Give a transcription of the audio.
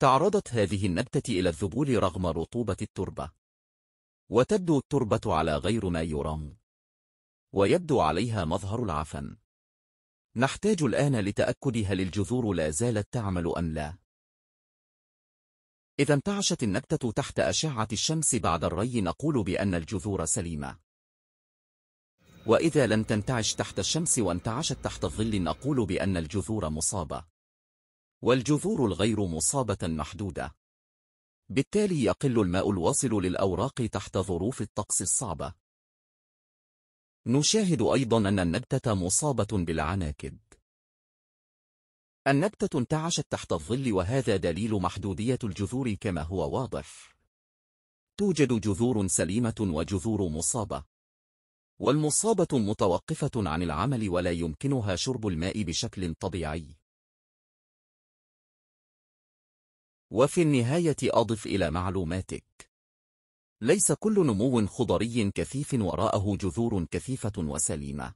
تعرضت هذه النبتة إلى الذبول رغم رطوبة التربة وتبدو التربة على غير ما يرام ويبدو عليها مظهر العفن نحتاج الآن لتأكد هل الجذور لا زالت تعمل أم لا إذا انتعشت النبتة تحت أشعة الشمس بعد الري نقول بأن الجذور سليمة وإذا لم تنتعش تحت الشمس وانتعشت تحت الظل نقول بأن الجذور مصابة والجذور الغير مصابة محدودة بالتالي يقل الماء الواصل للأوراق تحت ظروف الطقس الصعبة نشاهد أيضا أن النبتة مصابة بالعناكب النبتة انتعشت تحت الظل وهذا دليل محدودية الجذور كما هو واضح توجد جذور سليمة وجذور مصابة والمصابة متوقفة عن العمل ولا يمكنها شرب الماء بشكل طبيعي وفي النهاية أضف إلى معلوماتك ليس كل نمو خضري كثيف وراءه جذور كثيفة وسليمة